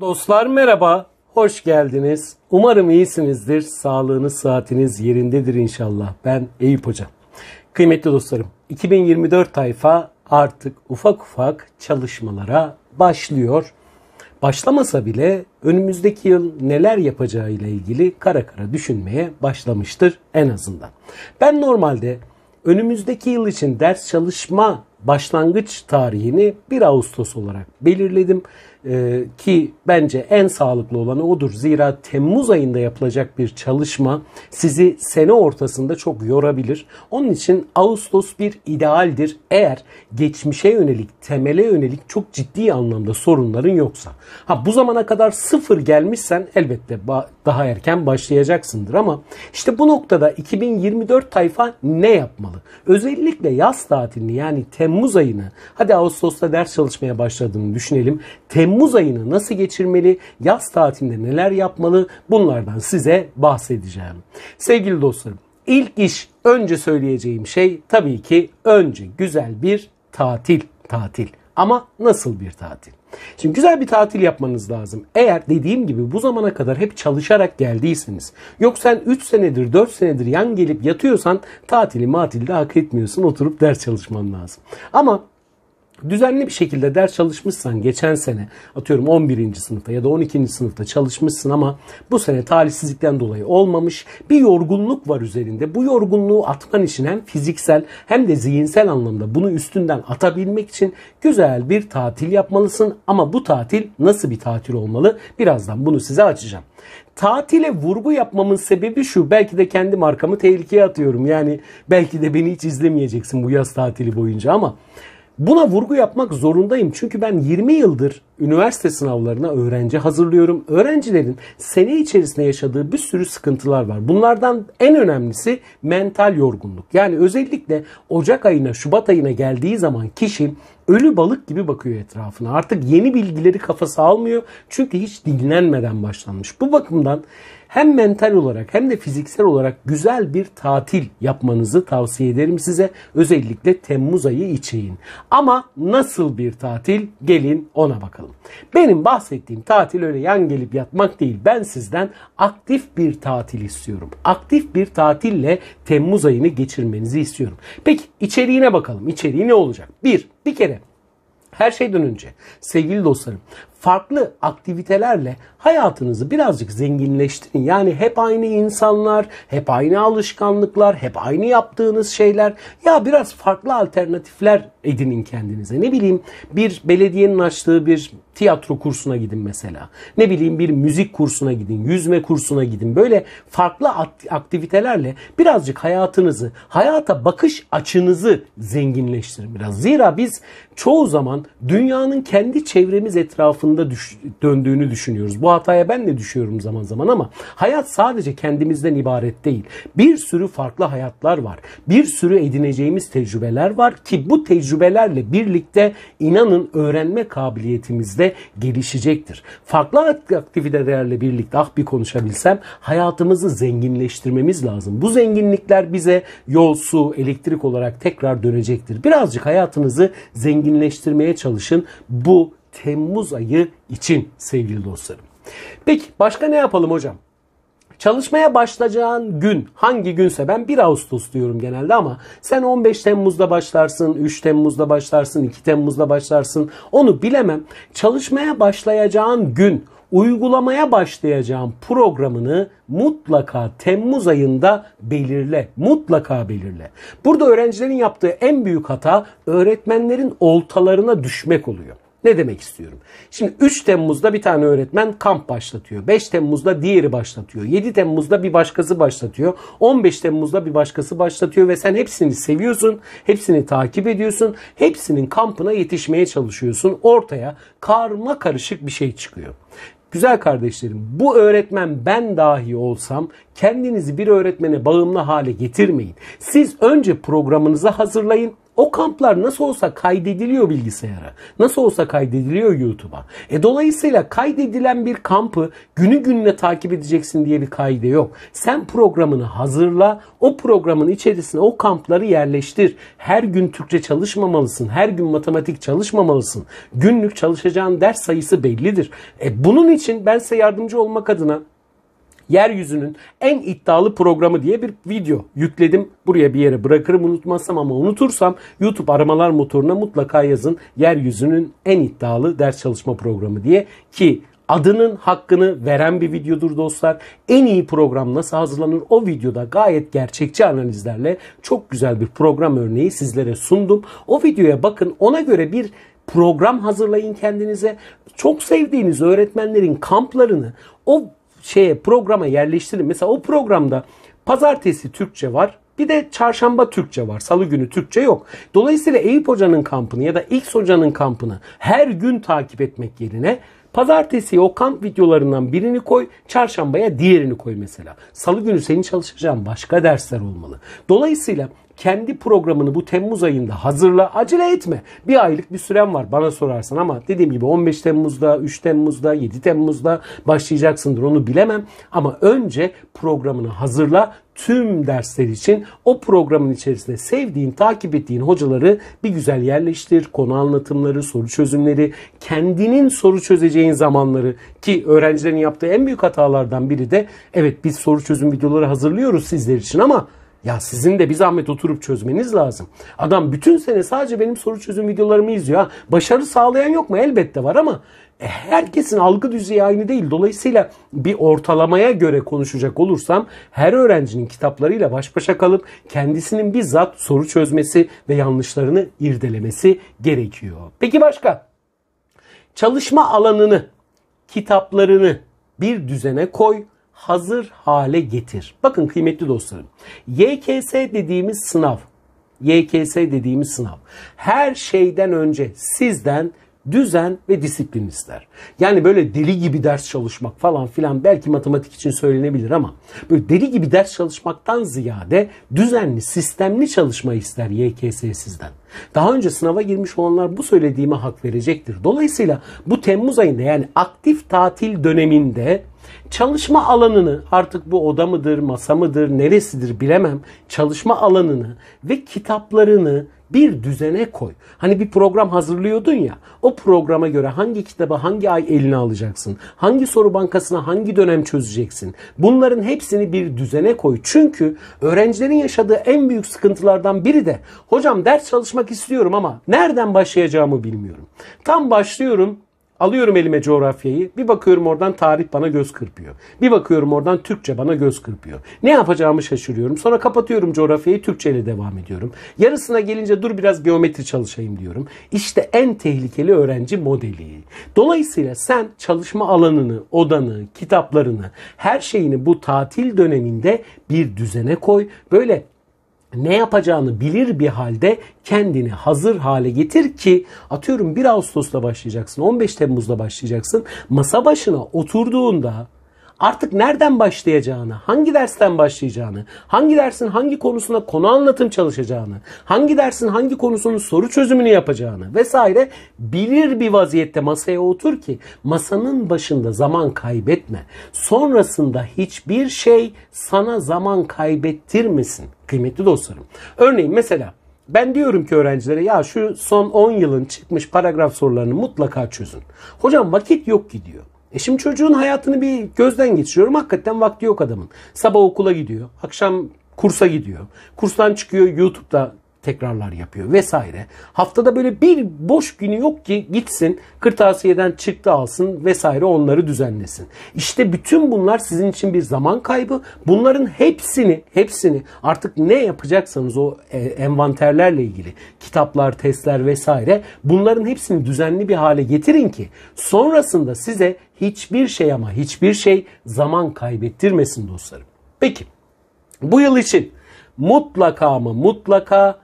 Dostlar merhaba, hoş geldiniz. Umarım iyisinizdir, sağlığınız, saatiniz yerindedir inşallah. Ben Eyüp Hoca. Kıymetli dostlarım, 2024 tayfa artık ufak ufak çalışmalara başlıyor. Başlamasa bile önümüzdeki yıl neler yapacağı ile ilgili kara kara düşünmeye başlamıştır en azından. Ben normalde önümüzdeki yıl için ders çalışma başlangıç tarihini 1 Ağustos olarak belirledim. Ee, ki bence en sağlıklı olanı odur. Zira Temmuz ayında yapılacak bir çalışma sizi sene ortasında çok yorabilir. Onun için Ağustos bir idealdir. Eğer geçmişe yönelik, temele yönelik çok ciddi anlamda sorunların yoksa. Ha bu zamana kadar sıfır gelmişsen elbette daha erken başlayacaksındır ama işte bu noktada 2024 tayfa ne yapmalı? Özellikle yaz tatilini yani Temmuz ayını hadi Ağustos'ta ders çalışmaya başladığını düşünelim. Temmuz ayını nasıl geçirmeli? Yaz tatilinde neler yapmalı? Bunlardan size bahsedeceğim. Sevgili dostlarım ilk iş önce söyleyeceğim şey tabii ki önce güzel bir tatil tatil. Ama nasıl bir tatil? Şimdi güzel bir tatil yapmanız lazım. Eğer dediğim gibi bu zamana kadar hep çalışarak geldiyseniz. Yok sen 3 senedir 4 senedir yan gelip yatıyorsan tatili matilde hak etmiyorsun. Oturup ders çalışman lazım. Ama düzenli bir şekilde ders çalışmışsan geçen sene atıyorum 11. sınıfta ya da 12. sınıfta çalışmışsın ama bu sene talihsizlikten dolayı olmamış bir yorgunluk var üzerinde. Bu yorgunluğu atman için hem fiziksel hem de zihinsel anlamda bunu üstünden atabilmek için güzel bir tatil yapmalısın ama bu tatil nasıl bir tatil olmalı? Birazdan bunu size açacağım. Tatile vurgu yapmamın sebebi şu. Belki de kendi markamı tehlikeye atıyorum. Yani belki de beni hiç izlemeyeceksin bu yaz tatili boyunca ama Buna vurgu yapmak zorundayım çünkü ben 20 yıldır üniversite sınavlarına öğrenci hazırlıyorum. Öğrencilerin sene içerisinde yaşadığı bir sürü sıkıntılar var. Bunlardan en önemlisi mental yorgunluk. Yani özellikle Ocak ayına, Şubat ayına geldiği zaman kişi ölü balık gibi bakıyor etrafına. Artık yeni bilgileri kafası almıyor. Çünkü hiç dinlenmeden başlanmış. Bu bakımdan hem mental olarak hem de fiziksel olarak güzel bir tatil yapmanızı tavsiye ederim size. Özellikle Temmuz ayı için. Ama nasıl bir tatil? Gelin ona bakalım. Benim bahsettiğim tatil öyle yan gelip yatmak değil. Ben sizden aktif bir tatil istiyorum. Aktif bir tatille Temmuz ayını geçirmenizi istiyorum. Peki içeriğine bakalım. İçeriği ne olacak? 1. Bir kere her şeyden önce sevgili dostlarım farklı aktivitelerle hayatınızı birazcık zenginleştirin. Yani hep aynı insanlar, hep aynı alışkanlıklar, hep aynı yaptığınız şeyler. Ya biraz farklı alternatifler edinin kendinize. Ne bileyim bir belediyenin açtığı bir tiyatro kursuna gidin mesela. Ne bileyim bir müzik kursuna gidin, yüzme kursuna gidin. Böyle farklı aktivitelerle birazcık hayatınızı, hayata bakış açınızı zenginleştirin biraz. Zira biz çoğu zaman dünyanın kendi çevremiz etrafında aslında düş, döndüğünü düşünüyoruz. Bu hataya ben de düşüyorum zaman zaman ama hayat sadece kendimizden ibaret değil. Bir sürü farklı hayatlar var. Bir sürü edineceğimiz tecrübeler var ki bu tecrübelerle birlikte inanın öğrenme kabiliyetimiz de gelişecektir. Farklı aktivitelerle birlikte ah bir konuşabilsem hayatımızı zenginleştirmemiz lazım. Bu zenginlikler bize yol, su, elektrik olarak tekrar dönecektir. Birazcık hayatınızı zenginleştirmeye çalışın. Bu Temmuz ayı için sevgili dostlarım. Peki başka ne yapalım hocam? Çalışmaya başlayacağın gün hangi günse ben 1 Ağustos diyorum genelde ama sen 15 Temmuz'da başlarsın, 3 Temmuz'da başlarsın, 2 Temmuz'da başlarsın onu bilemem. Çalışmaya başlayacağın gün uygulamaya başlayacağım programını mutlaka Temmuz ayında belirle. Mutlaka belirle. Burada öğrencilerin yaptığı en büyük hata öğretmenlerin oltalarına düşmek oluyor. Ne demek istiyorum? Şimdi 3 Temmuz'da bir tane öğretmen kamp başlatıyor. 5 Temmuz'da diğeri başlatıyor. 7 Temmuz'da bir başkası başlatıyor. 15 Temmuz'da bir başkası başlatıyor ve sen hepsini seviyorsun. Hepsini takip ediyorsun. Hepsinin kampına yetişmeye çalışıyorsun. Ortaya karma karışık bir şey çıkıyor. Güzel kardeşlerim bu öğretmen ben dahi olsam kendinizi bir öğretmene bağımlı hale getirmeyin. Siz önce programınızı hazırlayın. O kamplar nasıl olsa kaydediliyor bilgisayara. Nasıl olsa kaydediliyor YouTube'a. E dolayısıyla kaydedilen bir kampı günü gününe takip edeceksin diye bir kaide yok. Sen programını hazırla. O programın içerisine o kampları yerleştir. Her gün Türkçe çalışmamalısın. Her gün matematik çalışmamalısın. Günlük çalışacağın ders sayısı bellidir. E bunun için ben size yardımcı olmak adına yeryüzünün en iddialı programı diye bir video yükledim. Buraya bir yere bırakırım unutmazsam ama unutursam YouTube aramalar motoruna mutlaka yazın yeryüzünün en iddialı ders çalışma programı diye ki adının hakkını veren bir videodur dostlar. En iyi program nasıl hazırlanır o videoda gayet gerçekçi analizlerle çok güzel bir program örneği sizlere sundum. O videoya bakın ona göre bir program hazırlayın kendinize. Çok sevdiğiniz öğretmenlerin kamplarını o şeye programa yerleştirin. Mesela o programda pazartesi Türkçe var. Bir de çarşamba Türkçe var. Salı günü Türkçe yok. Dolayısıyla Eyüp Hoca'nın kampını ya da X Hoca'nın kampını her gün takip etmek yerine Pazartesi o kamp videolarından birini koy, çarşambaya diğerini koy mesela. Salı günü senin çalışacağın başka dersler olmalı. Dolayısıyla kendi programını bu Temmuz ayında hazırla. Acele etme. Bir aylık bir süren var bana sorarsan ama dediğim gibi 15 Temmuz'da, 3 Temmuz'da, 7 Temmuz'da başlayacaksındır onu bilemem. Ama önce programını hazırla tüm dersler için o programın içerisinde sevdiğin, takip ettiğin hocaları bir güzel yerleştir. Konu anlatımları, soru çözümleri, kendinin soru çözeceğin zamanları ki öğrencilerin yaptığı en büyük hatalardan biri de evet biz soru çözüm videoları hazırlıyoruz sizler için ama ya sizin de bir zahmet oturup çözmeniz lazım. Adam bütün sene sadece benim soru çözüm videolarımı izliyor. başarı sağlayan yok mu? Elbette var ama e, herkesin algı düzeyi aynı değil. Dolayısıyla bir ortalamaya göre konuşacak olursam her öğrencinin kitaplarıyla baş başa kalıp kendisinin bizzat soru çözmesi ve yanlışlarını irdelemesi gerekiyor. Peki başka? Çalışma alanını, kitaplarını bir düzene koy hazır hale getir. Bakın kıymetli dostlarım. YKS dediğimiz sınav, YKS dediğimiz sınav her şeyden önce sizden düzen ve disiplin ister. Yani böyle deli gibi ders çalışmak falan filan belki matematik için söylenebilir ama böyle deli gibi ders çalışmaktan ziyade düzenli, sistemli çalışma ister YKS sizden. Daha önce sınava girmiş olanlar bu söylediğime hak verecektir. Dolayısıyla bu Temmuz ayında yani aktif tatil döneminde çalışma alanını artık bu oda mıdır, masa mıdır, neresidir bilemem. Çalışma alanını ve kitaplarını bir düzene koy. Hani bir program hazırlıyordun ya. O programa göre hangi kitabı hangi ay eline alacaksın? Hangi soru bankasına hangi dönem çözeceksin? Bunların hepsini bir düzene koy. Çünkü öğrencilerin yaşadığı en büyük sıkıntılardan biri de hocam ders çalışmak istiyorum ama nereden başlayacağımı bilmiyorum. Tam başlıyorum Alıyorum elime coğrafyayı. Bir bakıyorum oradan tarih bana göz kırpıyor. Bir bakıyorum oradan Türkçe bana göz kırpıyor. Ne yapacağımı şaşırıyorum. Sonra kapatıyorum coğrafyayı Türkçe ile devam ediyorum. Yarısına gelince dur biraz geometri çalışayım diyorum. İşte en tehlikeli öğrenci modeli. Dolayısıyla sen çalışma alanını, odanı, kitaplarını, her şeyini bu tatil döneminde bir düzene koy. Böyle ne yapacağını bilir bir halde kendini hazır hale getir ki atıyorum 1 Ağustos'ta başlayacaksın 15 Temmuz'da başlayacaksın masa başına oturduğunda artık nereden başlayacağını, hangi dersten başlayacağını, hangi dersin hangi konusuna konu anlatım çalışacağını, hangi dersin hangi konusunun soru çözümünü yapacağını vesaire bilir bir vaziyette masaya otur ki masanın başında zaman kaybetme. Sonrasında hiçbir şey sana zaman kaybettirmesin kıymetli dostlarım. Örneğin mesela ben diyorum ki öğrencilere ya şu son 10 yılın çıkmış paragraf sorularını mutlaka çözün. Hocam vakit yok ki diyor. E şimdi çocuğun hayatını bir gözden geçiriyorum. Hakikaten vakti yok adamın. Sabah okula gidiyor. Akşam kursa gidiyor. Kurstan çıkıyor YouTube'da tekrarlar yapıyor vesaire. Haftada böyle bir boş günü yok ki gitsin kırtasiyeden çıktı alsın vesaire onları düzenlesin. İşte bütün bunlar sizin için bir zaman kaybı. Bunların hepsini hepsini artık ne yapacaksanız o e, envanterlerle ilgili kitaplar, testler vesaire bunların hepsini düzenli bir hale getirin ki sonrasında size hiçbir şey ama hiçbir şey zaman kaybettirmesin dostlarım. Peki bu yıl için mutlaka mı mutlaka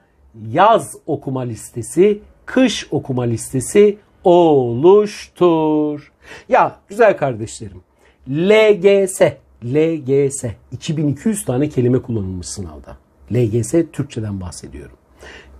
yaz okuma listesi, kış okuma listesi oluştur. Ya güzel kardeşlerim. LGS, LGS 2200 tane kelime kullanılmış sınavda. LGS Türkçeden bahsediyorum.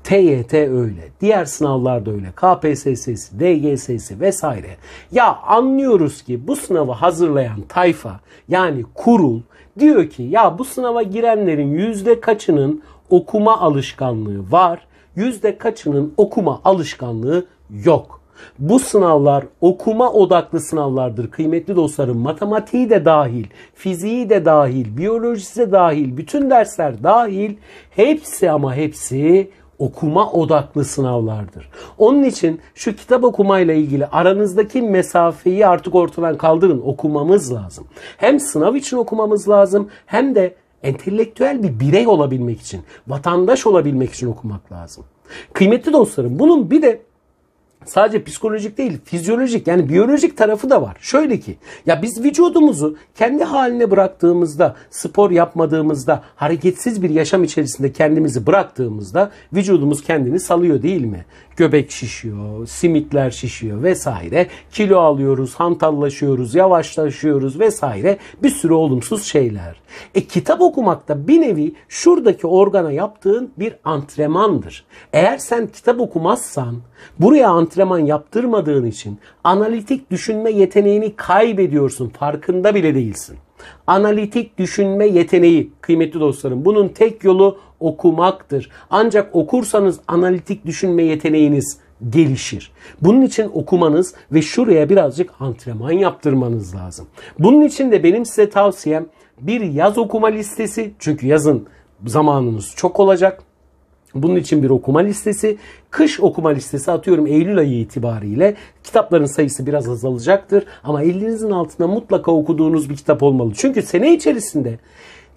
TYT öyle, diğer sınavlarda öyle, KPSS'si, DGS'si vesaire. Ya anlıyoruz ki bu sınavı hazırlayan tayfa yani kurul diyor ki ya bu sınava girenlerin yüzde kaçının okuma alışkanlığı var. Yüzde kaçının okuma alışkanlığı yok. Bu sınavlar okuma odaklı sınavlardır kıymetli dostlarım. Matematiği de dahil, fiziği de dahil, biyolojisi de dahil, bütün dersler dahil. Hepsi ama hepsi okuma odaklı sınavlardır. Onun için şu kitap okumayla ilgili aranızdaki mesafeyi artık ortadan kaldırın. Okumamız lazım. Hem sınav için okumamız lazım hem de entelektüel bir birey olabilmek için, vatandaş olabilmek için okumak lazım. Kıymetli dostlarım bunun bir de Sadece psikolojik değil, fizyolojik yani biyolojik tarafı da var. Şöyle ki, ya biz vücudumuzu kendi haline bıraktığımızda, spor yapmadığımızda, hareketsiz bir yaşam içerisinde kendimizi bıraktığımızda vücudumuz kendini salıyor değil mi? Göbek şişiyor, simitler şişiyor vesaire. Kilo alıyoruz, hantallaşıyoruz, yavaşlaşıyoruz vesaire. Bir sürü olumsuz şeyler. E kitap da bir nevi şuradaki organa yaptığın bir antrenmandır. Eğer sen kitap okumazsan buraya antrenman antrenman yaptırmadığın için analitik düşünme yeteneğini kaybediyorsun. Farkında bile değilsin. Analitik düşünme yeteneği kıymetli dostlarım bunun tek yolu okumaktır. Ancak okursanız analitik düşünme yeteneğiniz gelişir. Bunun için okumanız ve şuraya birazcık antrenman yaptırmanız lazım. Bunun için de benim size tavsiyem bir yaz okuma listesi. Çünkü yazın zamanınız çok olacak. Bunun için bir okuma listesi, kış okuma listesi atıyorum Eylül ayı itibariyle kitapların sayısı biraz azalacaktır ama elinizin altında mutlaka okuduğunuz bir kitap olmalı. Çünkü sene içerisinde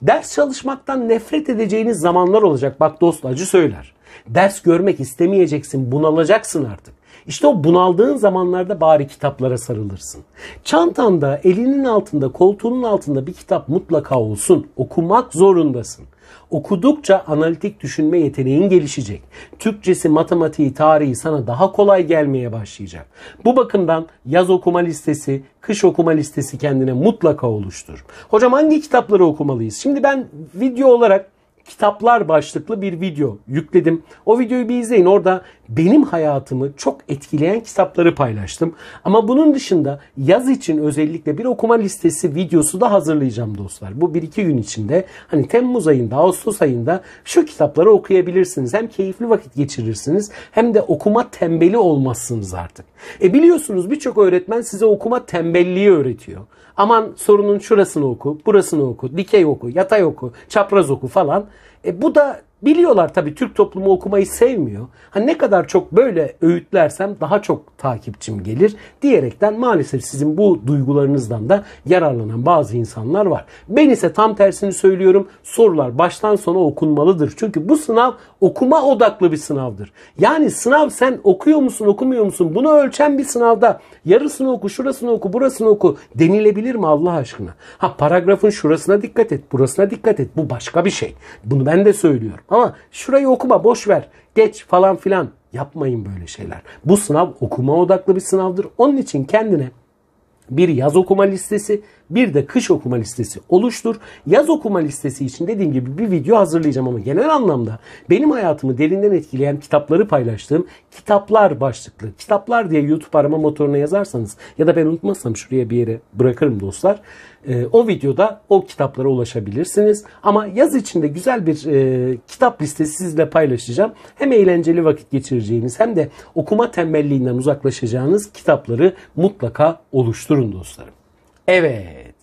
ders çalışmaktan nefret edeceğiniz zamanlar olacak. Bak dost acı söyler. Ders görmek istemeyeceksin, bunalacaksın artık. İşte o bunaldığın zamanlarda bari kitaplara sarılırsın. Çantanda, elinin altında, koltuğunun altında bir kitap mutlaka olsun. Okumak zorundasın. Okudukça analitik düşünme yeteneğin gelişecek. Türkçesi, matematiği, tarihi sana daha kolay gelmeye başlayacak. Bu bakımdan yaz okuma listesi, kış okuma listesi kendine mutlaka oluştur. Hocam hangi kitapları okumalıyız? Şimdi ben video olarak kitaplar başlıklı bir video yükledim. O videoyu bir izleyin. Orada benim hayatımı çok etkileyen kitapları paylaştım. Ama bunun dışında yaz için özellikle bir okuma listesi videosu da hazırlayacağım dostlar. Bu 1-2 gün içinde hani Temmuz ayında, Ağustos ayında şu kitapları okuyabilirsiniz. Hem keyifli vakit geçirirsiniz hem de okuma tembeli olmazsınız artık. E biliyorsunuz birçok öğretmen size okuma tembelliği öğretiyor aman sorunun şurasını oku, burasını oku, dikey oku, yatay oku, çapraz oku falan. E, bu da Biliyorlar tabii Türk toplumu okumayı sevmiyor. Hani ne kadar çok böyle öğütlersem daha çok takipçim gelir diyerekten maalesef sizin bu duygularınızdan da yararlanan bazı insanlar var. Ben ise tam tersini söylüyorum. Sorular baştan sona okunmalıdır. Çünkü bu sınav okuma odaklı bir sınavdır. Yani sınav sen okuyor musun okumuyor musun bunu ölçen bir sınavda yarısını oku şurasını oku burasını oku denilebilir mi Allah aşkına? Ha paragrafın şurasına dikkat et burasına dikkat et bu başka bir şey. Bunu ben de söylüyorum. Ama şurayı okuma boş ver. Geç falan filan. Yapmayın böyle şeyler. Bu sınav okuma odaklı bir sınavdır. Onun için kendine bir yaz okuma listesi, bir de kış okuma listesi oluştur. Yaz okuma listesi için dediğim gibi bir video hazırlayacağım ama genel anlamda benim hayatımı derinden etkileyen kitapları paylaştığım kitaplar başlıklı. Kitaplar diye YouTube arama motoruna yazarsanız ya da ben unutmazsam şuraya bir yere bırakırım dostlar. E, o videoda o kitaplara ulaşabilirsiniz. Ama yaz içinde güzel bir e, kitap listesi sizle paylaşacağım. Hem eğlenceli vakit geçireceğiniz hem de okuma tembelliğinden uzaklaşacağınız kitapları mutlaka oluşturun Durun dostlarım. Evet.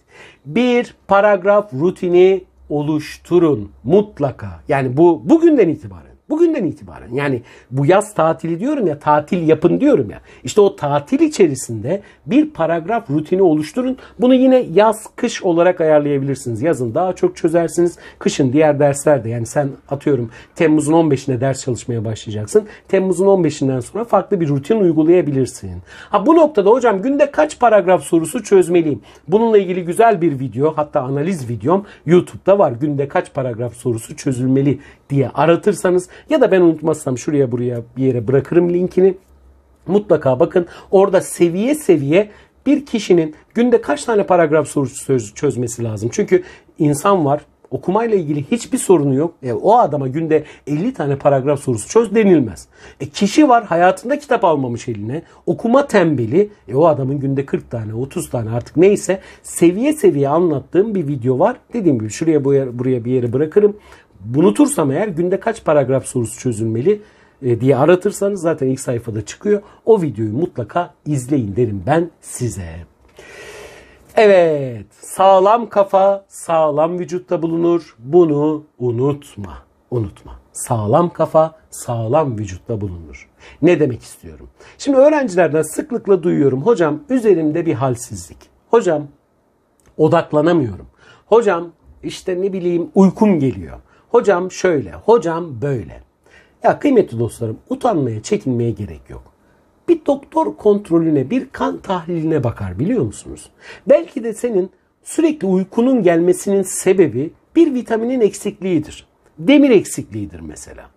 Bir paragraf rutini oluşturun mutlaka. Yani bu bugünden itibaren. Bugünden itibaren yani bu yaz tatili diyorum ya tatil yapın diyorum ya. İşte o tatil içerisinde bir paragraf rutini oluşturun. Bunu yine yaz kış olarak ayarlayabilirsiniz. Yazın daha çok çözersiniz. Kışın diğer derslerde yani sen atıyorum Temmuz'un 15'inde ders çalışmaya başlayacaksın. Temmuz'un 15'inden sonra farklı bir rutin uygulayabilirsin. Ha bu noktada hocam günde kaç paragraf sorusu çözmeliyim? Bununla ilgili güzel bir video hatta analiz videom YouTube'da var. Günde kaç paragraf sorusu çözülmeli diye aratırsanız ya da ben unutmazsam şuraya buraya bir yere bırakırım linkini. Mutlaka bakın orada seviye seviye bir kişinin günde kaç tane paragraf sorusu çözmesi lazım. Çünkü insan var okumayla ilgili hiçbir sorunu yok. E, o adama günde 50 tane paragraf sorusu çöz denilmez. E, kişi var hayatında kitap almamış eline. Okuma tembeli. E, o adamın günde 40 tane 30 tane artık neyse seviye seviye anlattığım bir video var. Dediğim gibi şuraya buraya, buraya bir yere bırakırım. Unutursam eğer günde kaç paragraf sorusu çözülmeli e, diye aratırsanız zaten ilk sayfada çıkıyor. O videoyu mutlaka izleyin derim ben size. Evet, sağlam kafa sağlam vücutta bulunur. Bunu unutma. Unutma. Sağlam kafa sağlam vücutta bulunur. Ne demek istiyorum? Şimdi öğrencilerden sıklıkla duyuyorum. Hocam üzerimde bir halsizlik. Hocam odaklanamıyorum. Hocam işte ne bileyim uykum geliyor. Hocam şöyle, hocam böyle. Ya kıymetli dostlarım utanmaya, çekinmeye gerek yok. Bir doktor kontrolüne, bir kan tahliline bakar biliyor musunuz? Belki de senin sürekli uykunun gelmesinin sebebi bir vitaminin eksikliğidir. Demir eksikliğidir mesela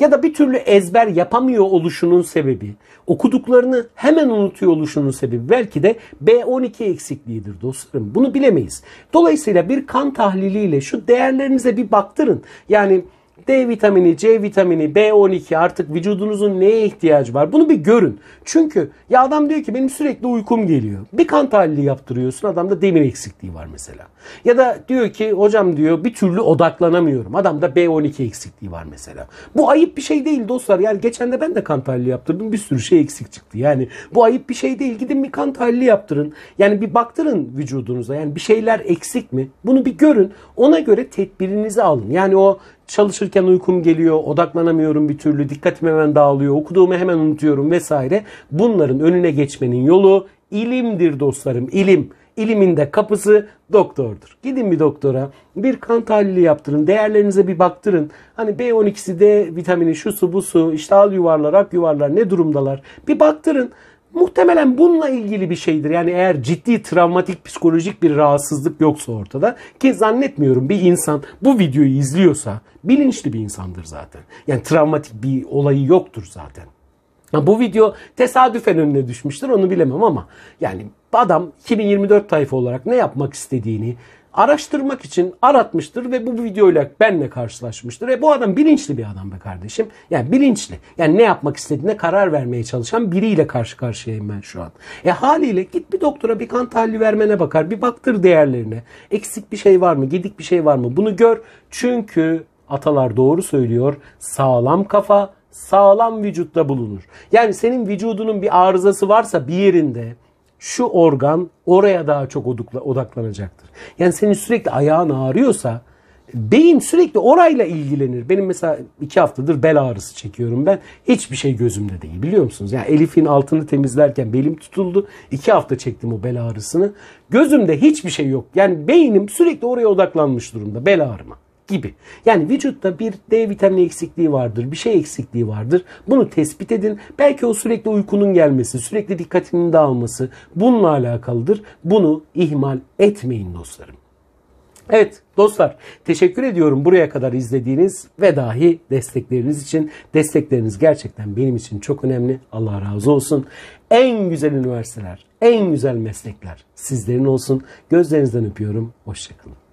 ya da bir türlü ezber yapamıyor oluşunun sebebi, okuduklarını hemen unutuyor oluşunun sebebi belki de B12 eksikliğidir dostlarım. Bunu bilemeyiz. Dolayısıyla bir kan tahliliyle şu değerlerinize bir baktırın. Yani D vitamini, C vitamini, B12 artık vücudunuzun neye ihtiyacı var? Bunu bir görün. Çünkü ya adam diyor ki benim sürekli uykum geliyor. Bir kan tahlili yaptırıyorsun adamda demir eksikliği var mesela. Ya da diyor ki hocam diyor bir türlü odaklanamıyorum. Adamda B12 eksikliği var mesela. Bu ayıp bir şey değil dostlar. Yani geçen de ben de kan tahlili yaptırdım. Bir sürü şey eksik çıktı. Yani bu ayıp bir şey değil. Gidin bir kan tahlili yaptırın. Yani bir baktırın vücudunuza. Yani bir şeyler eksik mi? Bunu bir görün. Ona göre tedbirinizi alın. Yani o çalışırken uykum geliyor, odaklanamıyorum bir türlü, dikkatim hemen dağılıyor, okuduğumu hemen unutuyorum vesaire. Bunların önüne geçmenin yolu ilimdir dostlarım, ilim. İlimin de kapısı doktordur. Gidin bir doktora bir kan tahlili yaptırın. Değerlerinize bir baktırın. Hani B12'si D vitamini şu su bu su işte al yuvarlar ak yuvarlar ne durumdalar. Bir baktırın. Muhtemelen bununla ilgili bir şeydir. Yani eğer ciddi travmatik psikolojik bir rahatsızlık yoksa ortada ki zannetmiyorum bir insan bu videoyu izliyorsa bilinçli bir insandır zaten. Yani travmatik bir olayı yoktur zaten. Ya bu video tesadüfen önüne düşmüştür onu bilemem ama yani adam 2024 tayfa olarak ne yapmak istediğini, araştırmak için aratmıştır ve bu videoyla benle karşılaşmıştır. E bu adam bilinçli bir adam be kardeşim. Yani bilinçli. Yani ne yapmak istediğine karar vermeye çalışan biriyle karşı karşıyayım ben şu an. E haliyle git bir doktora bir kan tahlili vermene bakar. Bir baktır değerlerine. Eksik bir şey var mı? Gedik bir şey var mı? Bunu gör. Çünkü atalar doğru söylüyor. Sağlam kafa sağlam vücutta bulunur. Yani senin vücudunun bir arızası varsa bir yerinde şu organ oraya daha çok odaklanacaktır. Yani senin sürekli ayağın ağrıyorsa beyin sürekli orayla ilgilenir. Benim mesela iki haftadır bel ağrısı çekiyorum ben. Hiçbir şey gözümde değil biliyor musunuz? Yani Elif'in altını temizlerken belim tutuldu. İki hafta çektim o bel ağrısını. Gözümde hiçbir şey yok. Yani beynim sürekli oraya odaklanmış durumda bel ağrıma gibi. Yani vücutta bir D vitamini eksikliği vardır, bir şey eksikliği vardır. Bunu tespit edin. Belki o sürekli uykunun gelmesi, sürekli dikkatinin dağılması bununla alakalıdır. Bunu ihmal etmeyin dostlarım. Evet dostlar teşekkür ediyorum buraya kadar izlediğiniz ve dahi destekleriniz için. Destekleriniz gerçekten benim için çok önemli. Allah razı olsun. En güzel üniversiteler, en güzel meslekler sizlerin olsun. Gözlerinizden öpüyorum. Hoşçakalın.